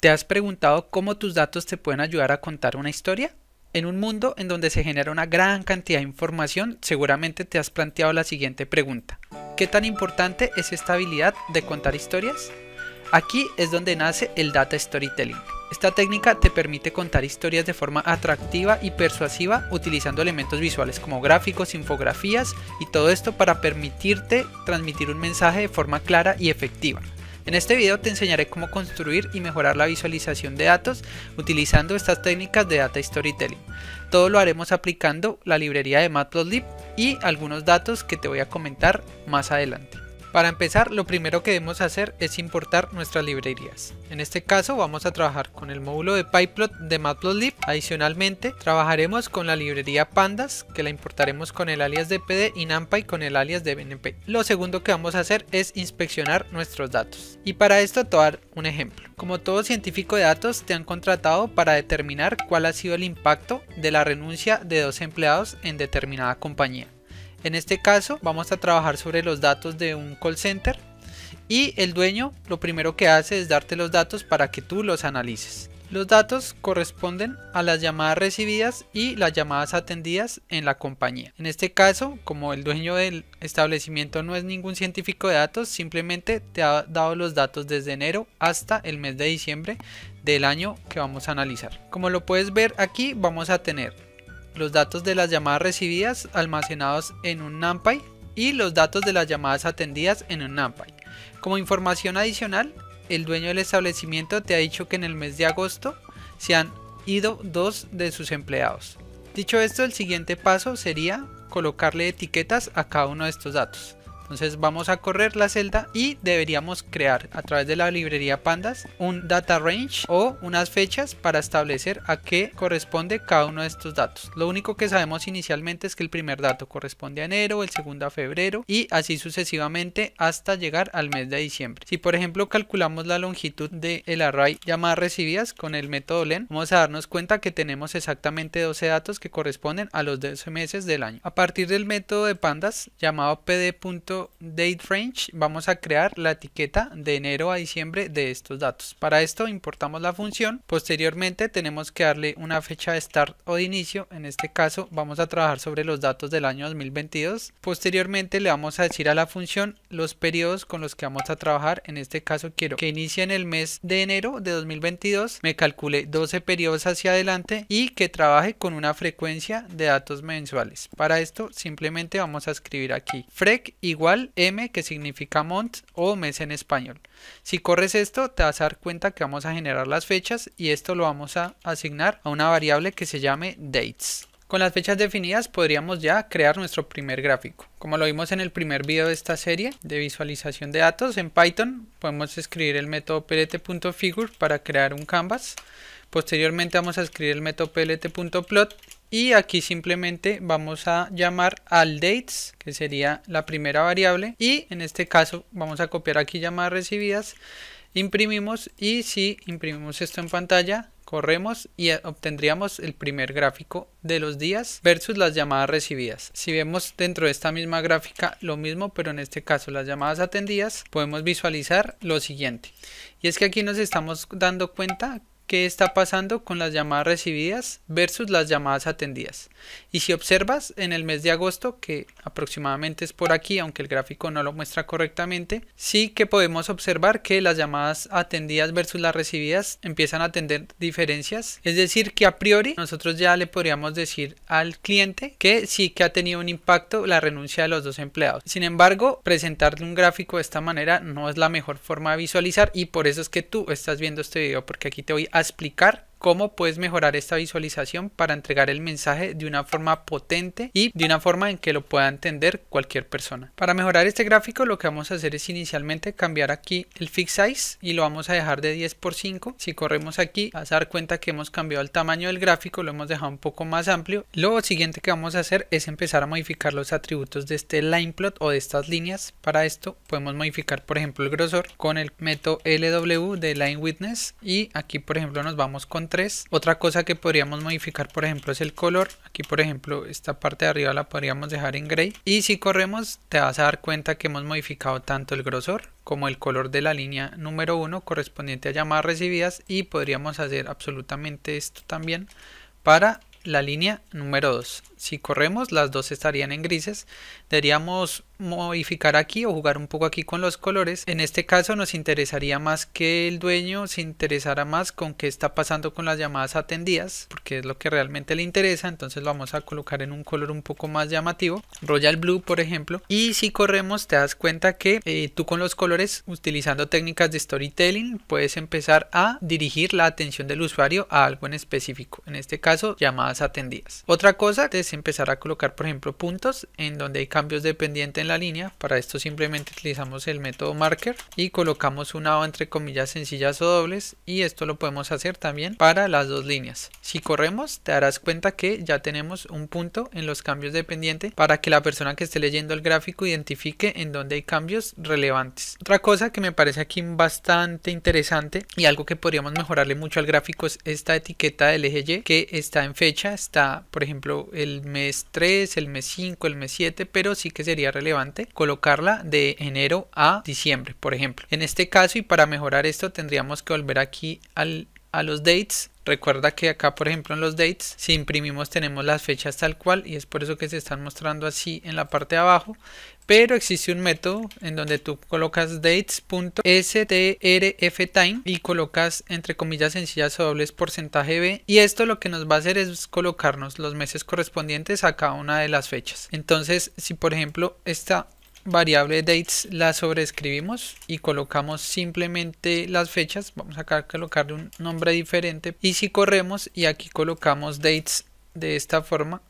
¿Te has preguntado cómo tus datos te pueden ayudar a contar una historia? En un mundo en donde se genera una gran cantidad de información, seguramente te has planteado la siguiente pregunta. ¿Qué tan importante es esta habilidad de contar historias? Aquí es donde nace el data storytelling. Esta técnica te permite contar historias de forma atractiva y persuasiva utilizando elementos visuales como gráficos, infografías y todo esto para permitirte transmitir un mensaje de forma clara y efectiva. En este video te enseñaré cómo construir y mejorar la visualización de datos utilizando estas técnicas de Data Storytelling. Todo lo haremos aplicando la librería de Matplotlib y algunos datos que te voy a comentar más adelante. Para empezar, lo primero que debemos hacer es importar nuestras librerías. En este caso vamos a trabajar con el módulo de PyPlot de Matplotlib. Adicionalmente, trabajaremos con la librería Pandas, que la importaremos con el alias de pd y NumPy con el alias de BNP. Lo segundo que vamos a hacer es inspeccionar nuestros datos. Y para esto te dar un ejemplo. Como todo científico de datos, te han contratado para determinar cuál ha sido el impacto de la renuncia de dos empleados en determinada compañía. En este caso vamos a trabajar sobre los datos de un call center y el dueño lo primero que hace es darte los datos para que tú los analices. Los datos corresponden a las llamadas recibidas y las llamadas atendidas en la compañía. En este caso, como el dueño del establecimiento no es ningún científico de datos, simplemente te ha dado los datos desde enero hasta el mes de diciembre del año que vamos a analizar. Como lo puedes ver aquí, vamos a tener los datos de las llamadas recibidas almacenados en un NumPy y los datos de las llamadas atendidas en un NumPy. Como información adicional, el dueño del establecimiento te ha dicho que en el mes de agosto se han ido dos de sus empleados. Dicho esto, el siguiente paso sería colocarle etiquetas a cada uno de estos datos. Entonces vamos a correr la celda y deberíamos crear a través de la librería pandas un data range o unas fechas para establecer a qué corresponde cada uno de estos datos. Lo único que sabemos inicialmente es que el primer dato corresponde a enero, el segundo a febrero y así sucesivamente hasta llegar al mes de diciembre. Si por ejemplo calculamos la longitud del array llamadas recibidas con el método len, vamos a darnos cuenta que tenemos exactamente 12 datos que corresponden a los 12 meses del año. A partir del método de pandas llamado pd date range vamos a crear la etiqueta de enero a diciembre de estos datos. Para esto importamos la función. Posteriormente tenemos que darle una fecha de start o de inicio. En este caso vamos a trabajar sobre los datos del año 2022. Posteriormente le vamos a decir a la función los periodos con los que vamos a trabajar. En este caso quiero que inicie en el mes de enero de 2022. Me calcule 12 periodos hacia adelante y que trabaje con una frecuencia de datos mensuales. Para esto simplemente vamos a escribir aquí frec igual M, que significa month o mes en español. Si corres esto, te vas a dar cuenta que vamos a generar las fechas y esto lo vamos a asignar a una variable que se llame dates. Con las fechas definidas podríamos ya crear nuestro primer gráfico. Como lo vimos en el primer video de esta serie de visualización de datos en Python, podemos escribir el método plt.figure para crear un canvas. Posteriormente vamos a escribir el método plt.plot y aquí simplemente vamos a llamar al dates que sería la primera variable y en este caso vamos a copiar aquí llamadas recibidas imprimimos y si imprimimos esto en pantalla corremos y obtendríamos el primer gráfico de los días versus las llamadas recibidas. Si vemos dentro de esta misma gráfica lo mismo, pero en este caso las llamadas atendidas, podemos visualizar lo siguiente. Y es que aquí nos estamos dando cuenta qué está pasando con las llamadas recibidas versus las llamadas atendidas. Y si observas en el mes de agosto, que aproximadamente es por aquí, aunque el gráfico no lo muestra correctamente, sí que podemos observar que las llamadas atendidas versus las recibidas empiezan a tener diferencias. Es decir, que a priori nosotros ya le podríamos decir al cliente que sí que ha tenido un impacto la renuncia de los dos empleados. Sin embargo, presentarle un gráfico de esta manera no es la mejor forma de visualizar y por eso es que tú estás viendo este video porque aquí te voy a a explicar cómo puedes mejorar esta visualización para entregar el mensaje de una forma potente y de una forma en que lo pueda entender cualquier persona. Para mejorar este gráfico lo que vamos a hacer es inicialmente cambiar aquí el fix size y lo vamos a dejar de 10 por 5. Si corremos aquí vas a dar cuenta que hemos cambiado el tamaño del gráfico, lo hemos dejado un poco más amplio. Lo siguiente que vamos a hacer es empezar a modificar los atributos de este line plot o de estas líneas. Para esto podemos modificar por ejemplo el grosor con el método LW de line witness y aquí por ejemplo nos vamos con 3, Otra cosa que podríamos modificar, por ejemplo, es el color. Aquí, por ejemplo, esta parte de arriba la podríamos dejar en gray. Y si corremos, te vas a dar cuenta que hemos modificado tanto el grosor como el color de la línea número 1 correspondiente a llamadas recibidas y podríamos hacer absolutamente esto también para la línea número 2 si corremos, las dos estarían en grises. Deberíamos modificar aquí o jugar un poco aquí con los colores. En este caso nos interesaría más que el dueño se interesara más con qué está pasando con las llamadas atendidas, porque es lo que realmente le interesa, entonces lo vamos a colocar en un color un poco más llamativo, Royal Blue por ejemplo. Y si corremos te das cuenta que eh, tú con los colores, utilizando técnicas de storytelling, puedes empezar a dirigir la atención del usuario a algo en específico, en este caso llamadas atendidas. Otra cosa es empezar a colocar, por ejemplo, puntos en donde hay cambios de pendiente en la línea. Para esto simplemente utilizamos el método marker y colocamos una O entre comillas sencillas o dobles y esto lo podemos hacer también para las dos líneas. Si corremos te darás cuenta que ya tenemos un punto en los cambios de pendiente para que la persona que esté leyendo el gráfico identifique en donde hay cambios relevantes. Otra cosa que me parece aquí bastante interesante y algo que podríamos mejorarle mucho al gráfico es esta etiqueta del eje Y que está en fecha, está por ejemplo el mes 3, el mes 5, el mes 7, pero sí que sería relevante colocarla de enero a diciembre, por ejemplo. En este caso y para mejorar esto tendríamos que volver aquí al a los dates. Recuerda que acá, por ejemplo, en los dates, si imprimimos tenemos las fechas tal cual y es por eso que se están mostrando así en la parte de abajo. Pero existe un método en donde tú colocas dates.strftime y colocas entre comillas sencillas o dobles porcentaje B. Y esto lo que nos va a hacer es colocarnos los meses correspondientes a cada una de las fechas. Entonces, si por ejemplo esta variable dates la sobreescribimos y colocamos simplemente las fechas vamos acá a colocarle un nombre diferente y si corremos y aquí colocamos dates de esta forma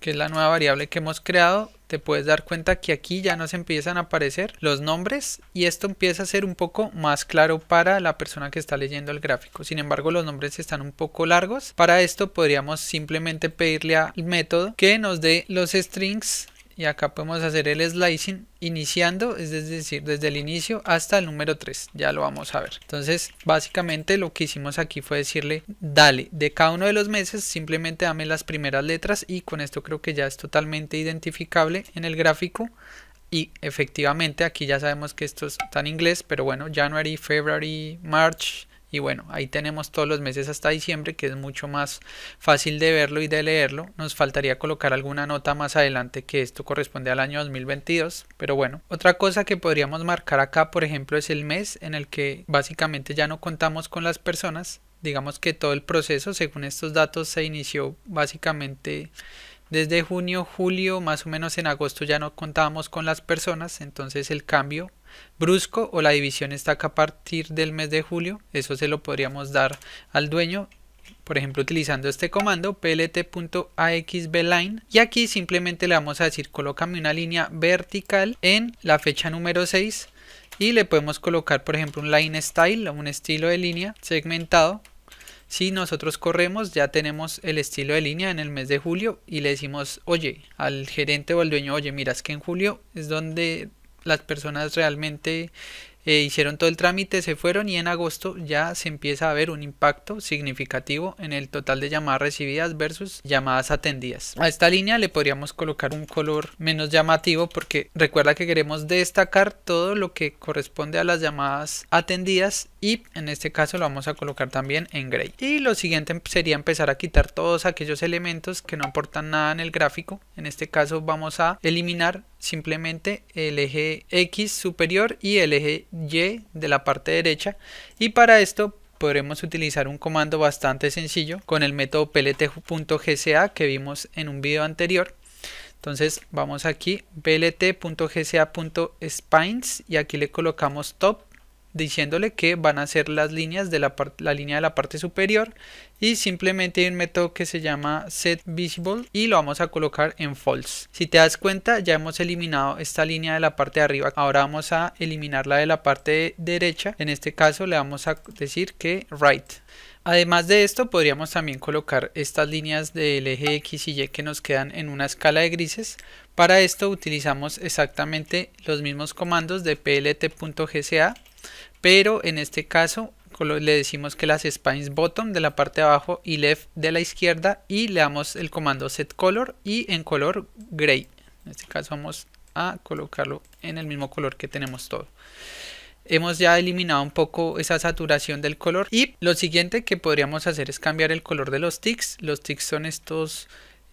que es la nueva variable que hemos creado te puedes dar cuenta que aquí ya nos empiezan a aparecer los nombres y esto empieza a ser un poco más claro para la persona que está leyendo el gráfico. Sin embargo, los nombres están un poco largos. Para esto podríamos simplemente pedirle al método que nos dé los strings y acá podemos hacer el slicing iniciando, es decir, desde el inicio hasta el número 3, ya lo vamos a ver. Entonces, básicamente lo que hicimos aquí fue decirle, dale, de cada uno de los meses simplemente dame las primeras letras y con esto creo que ya es totalmente identificable en el gráfico. Y efectivamente aquí ya sabemos que esto está en inglés, pero bueno, January, February, March, y bueno, ahí tenemos todos los meses hasta diciembre, que es mucho más fácil de verlo y de leerlo. Nos faltaría colocar alguna nota más adelante que esto corresponde al año 2022, pero bueno. Otra cosa que podríamos marcar acá, por ejemplo, es el mes en el que básicamente ya no contamos con las personas. Digamos que todo el proceso, según estos datos, se inició básicamente desde junio, julio, más o menos en agosto ya no contábamos con las personas, entonces el cambio brusco o la división está acá a partir del mes de julio, eso se lo podríamos dar al dueño por ejemplo utilizando este comando plt.axbline y aquí simplemente le vamos a decir colócame una línea vertical en la fecha número 6 y le podemos colocar por ejemplo un line style un estilo de línea segmentado si nosotros corremos ya tenemos el estilo de línea en el mes de julio y le decimos oye al gerente o al dueño oye miras que en julio es donde las personas realmente eh, hicieron todo el trámite, se fueron y en agosto ya se empieza a ver un impacto significativo en el total de llamadas recibidas versus llamadas atendidas. A esta línea le podríamos colocar un color menos llamativo porque recuerda que queremos destacar todo lo que corresponde a las llamadas atendidas y en este caso lo vamos a colocar también en gray. Y lo siguiente sería empezar a quitar todos aquellos elementos que no aportan nada en el gráfico. En este caso vamos a eliminar simplemente el eje X superior y el eje y de la parte derecha y para esto podremos utilizar un comando bastante sencillo con el método plt.gca que vimos en un video anterior entonces vamos aquí plt.gca.spines y aquí le colocamos top diciéndole que van a ser las líneas de la, la, línea de la parte superior y simplemente hay un método que se llama set visible y lo vamos a colocar en false si te das cuenta ya hemos eliminado esta línea de la parte de arriba ahora vamos a eliminarla de la parte derecha en este caso le vamos a decir que right Además de esto podríamos también colocar estas líneas del eje X y Y que nos quedan en una escala de grises. Para esto utilizamos exactamente los mismos comandos de plt.gca pero en este caso le decimos que las spines bottom de la parte de abajo y left de la izquierda y le damos el comando set color y en color gray en este caso vamos a colocarlo en el mismo color que tenemos todo hemos ya eliminado un poco esa saturación del color y lo siguiente que podríamos hacer es cambiar el color de los tics los tics son estos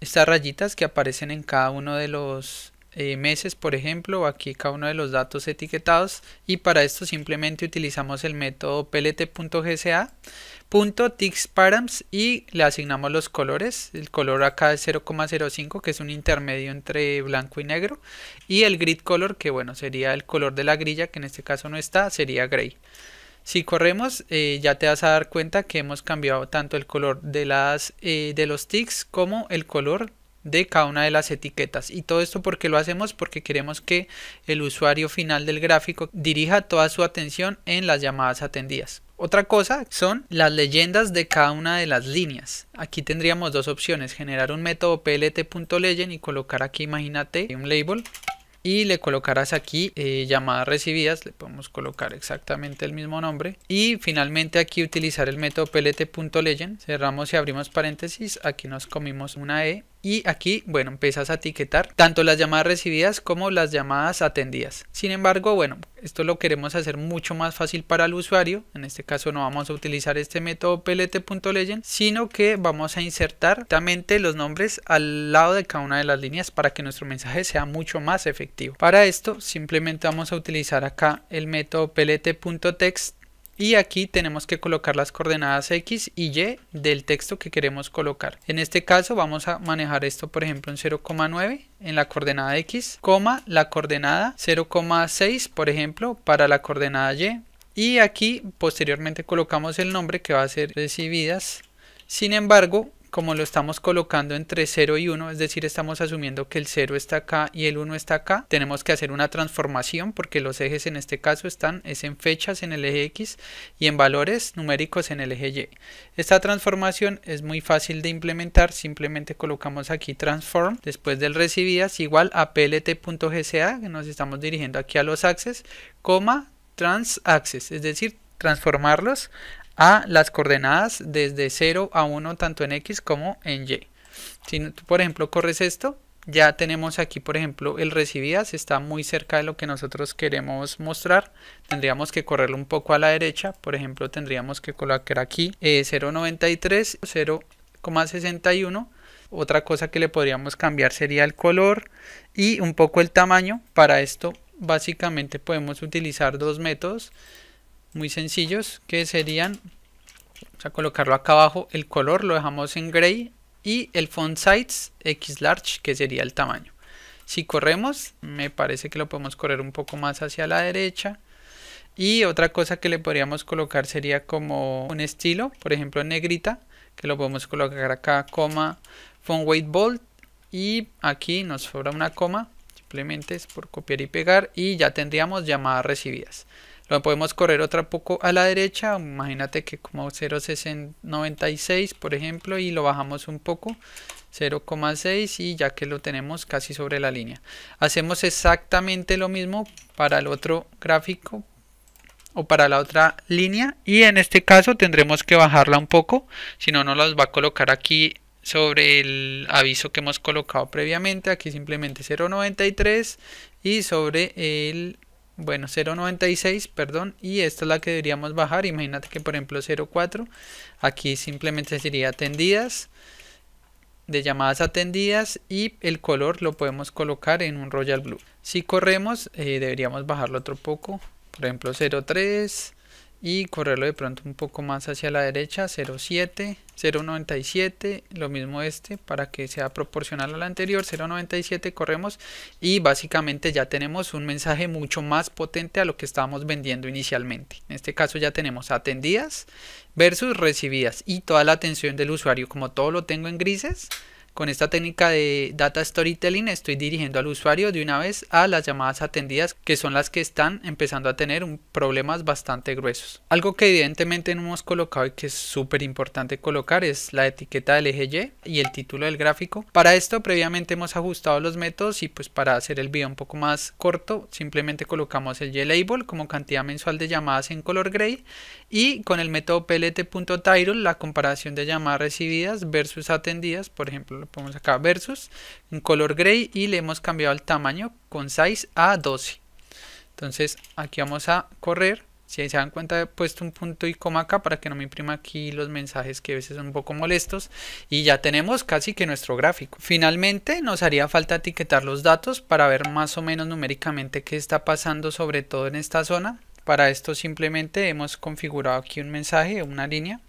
estas rayitas que aparecen en cada uno de los eh, meses, por ejemplo, aquí cada uno de los datos etiquetados y para esto simplemente utilizamos el método punto y le asignamos los colores, el color acá es 0,05 que es un intermedio entre blanco y negro y el grid color que bueno sería el color de la grilla que en este caso no está, sería gray. Si corremos eh, ya te vas a dar cuenta que hemos cambiado tanto el color de, las, eh, de los tics como el color de cada una de las etiquetas y todo esto porque lo hacemos porque queremos que el usuario final del gráfico dirija toda su atención en las llamadas atendidas. Otra cosa son las leyendas de cada una de las líneas. Aquí tendríamos dos opciones, generar un método plt.legend y colocar aquí, imagínate, un label y le colocarás aquí eh, llamadas recibidas, le podemos colocar exactamente el mismo nombre y finalmente aquí utilizar el método plt.legend, cerramos y abrimos paréntesis, aquí nos comimos una e y aquí, bueno, empiezas a etiquetar tanto las llamadas recibidas como las llamadas atendidas. Sin embargo, bueno, esto lo queremos hacer mucho más fácil para el usuario. En este caso no vamos a utilizar este método plt.legend, sino que vamos a insertar directamente los nombres al lado de cada una de las líneas para que nuestro mensaje sea mucho más efectivo. Para esto, simplemente vamos a utilizar acá el método pelete.text y aquí tenemos que colocar las coordenadas X y Y del texto que queremos colocar. En este caso vamos a manejar esto por ejemplo en 0,9 en la coordenada X, coma la coordenada 0,6 por ejemplo para la coordenada Y y aquí posteriormente colocamos el nombre que va a ser recibidas. Sin embargo, como lo estamos colocando entre 0 y 1, es decir, estamos asumiendo que el 0 está acá y el 1 está acá, tenemos que hacer una transformación porque los ejes en este caso están es en fechas en el eje X y en valores numéricos en el eje Y. Esta transformación es muy fácil de implementar, simplemente colocamos aquí transform, después del recibidas igual a plt.gca, que nos estamos dirigiendo aquí a los axes, coma transaxes, es decir, transformarlos a las coordenadas desde 0 a 1 tanto en X como en Y. Si tú, por ejemplo, corres esto, ya tenemos aquí, por ejemplo, el recibidas, está muy cerca de lo que nosotros queremos mostrar. Tendríamos que correrlo un poco a la derecha, por ejemplo, tendríamos que colocar aquí eh, 0.93, 0.61. Otra cosa que le podríamos cambiar sería el color y un poco el tamaño. Para esto básicamente podemos utilizar dos métodos muy sencillos que serían vamos a colocarlo acá abajo el color lo dejamos en gray y el font size x large que sería el tamaño si corremos me parece que lo podemos correr un poco más hacia la derecha y otra cosa que le podríamos colocar sería como un estilo por ejemplo negrita que lo podemos colocar acá coma font weight bold y aquí nos sobra una coma simplemente es por copiar y pegar y ya tendríamos llamadas recibidas lo podemos correr otra poco a la derecha, imagínate que como 0,96 por ejemplo y lo bajamos un poco. 0,6 y ya que lo tenemos casi sobre la línea. Hacemos exactamente lo mismo para el otro gráfico o para la otra línea y en este caso tendremos que bajarla un poco, si no, no las va a colocar aquí sobre el aviso que hemos colocado previamente, aquí simplemente 0.93 y sobre el bueno, 0.96, perdón, y esta es la que deberíamos bajar. Imagínate que por ejemplo 0.4, aquí simplemente sería atendidas de llamadas atendidas y el color lo podemos colocar en un Royal Blue. Si corremos, eh, deberíamos bajarlo otro poco, por ejemplo 0.3, y correrlo de pronto un poco más hacia la derecha 0.7 0.97 lo mismo este para que sea proporcional al anterior 0.97 corremos y básicamente ya tenemos un mensaje mucho más potente a lo que estábamos vendiendo inicialmente en este caso ya tenemos atendidas versus recibidas y toda la atención del usuario como todo lo tengo en grises con esta técnica de data storytelling estoy dirigiendo al usuario de una vez a las llamadas atendidas que son las que están empezando a tener problemas bastante gruesos. Algo que evidentemente no hemos colocado y que es súper importante colocar es la etiqueta del eje Y y el título del gráfico. Para esto previamente hemos ajustado los métodos y pues para hacer el video un poco más corto simplemente colocamos el Y-Label como cantidad mensual de llamadas en color gray y con el método plt.title la comparación de llamadas recibidas versus atendidas, por ejemplo vamos acá versus, un color gray y le hemos cambiado el tamaño con 6 a 12. Entonces aquí vamos a correr. Si se dan cuenta he puesto un punto y coma acá para que no me imprima aquí los mensajes que a veces son un poco molestos. Y ya tenemos casi que nuestro gráfico. Finalmente nos haría falta etiquetar los datos para ver más o menos numéricamente qué está pasando sobre todo en esta zona. Para esto simplemente hemos configurado aquí un mensaje, una línea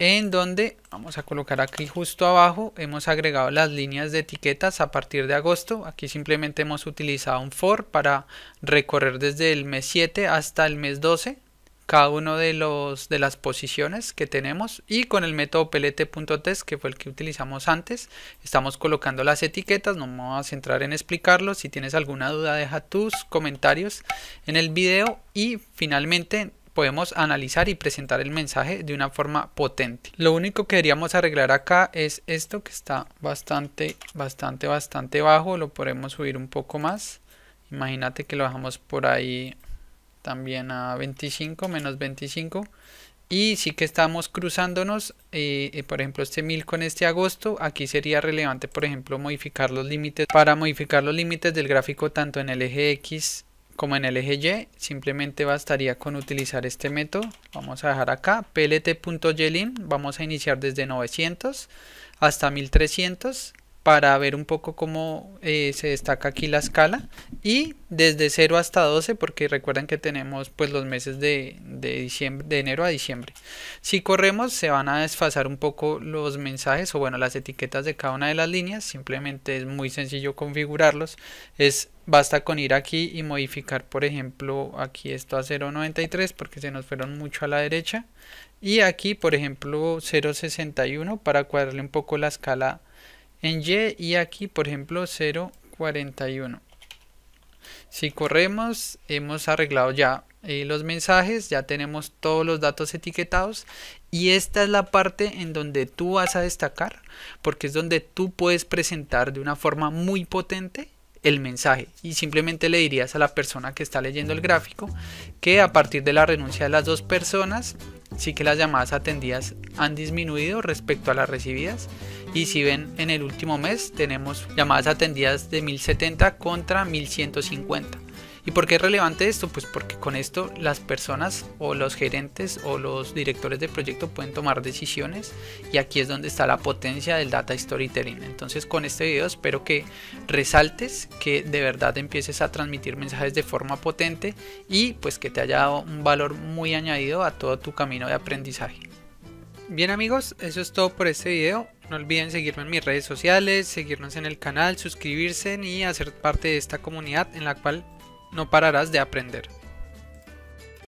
en donde vamos a colocar aquí justo abajo hemos agregado las líneas de etiquetas a partir de agosto aquí simplemente hemos utilizado un for para recorrer desde el mes 7 hasta el mes 12 cada uno de los de las posiciones que tenemos y con el método plt.test e que fue el que utilizamos antes estamos colocando las etiquetas no vamos a centrar en explicarlo si tienes alguna duda deja tus comentarios en el video y finalmente podemos analizar y presentar el mensaje de una forma potente. Lo único que deberíamos arreglar acá es esto que está bastante, bastante, bastante bajo. Lo podemos subir un poco más. Imagínate que lo bajamos por ahí también a 25, menos 25. Y sí que estamos cruzándonos, eh, eh, por ejemplo, este 1000 con este agosto. Aquí sería relevante, por ejemplo, modificar los límites. Para modificar los límites del gráfico tanto en el eje X como en el eje Y, simplemente bastaría con utilizar este método. Vamos a dejar acá plt.yelin, vamos a iniciar desde 900 hasta 1300 para ver un poco cómo eh, se destaca aquí la escala y desde 0 hasta 12 porque recuerden que tenemos pues los meses de, de, diciembre, de enero a diciembre si corremos se van a desfasar un poco los mensajes o bueno las etiquetas de cada una de las líneas simplemente es muy sencillo configurarlos es basta con ir aquí y modificar por ejemplo aquí esto a 0.93 porque se nos fueron mucho a la derecha y aquí por ejemplo 0.61 para cuadrarle un poco la escala en Y y aquí por ejemplo 0.41 si corremos hemos arreglado ya eh, los mensajes, ya tenemos todos los datos etiquetados y esta es la parte en donde tú vas a destacar porque es donde tú puedes presentar de una forma muy potente el mensaje y simplemente le dirías a la persona que está leyendo el gráfico que a partir de la renuncia de las dos personas sí que las llamadas atendidas han disminuido respecto a las recibidas y si ven en el último mes tenemos llamadas atendidas de 1070 contra 1150. ¿Y por qué es relevante esto? Pues porque con esto las personas o los gerentes o los directores de proyecto pueden tomar decisiones y aquí es donde está la potencia del data storytelling. Entonces con este video espero que resaltes, que de verdad empieces a transmitir mensajes de forma potente y pues que te haya dado un valor muy añadido a todo tu camino de aprendizaje. Bien amigos, eso es todo por este video no olviden seguirme en mis redes sociales, seguirnos en el canal, suscribirse y hacer parte de esta comunidad en la cual no pararás de aprender.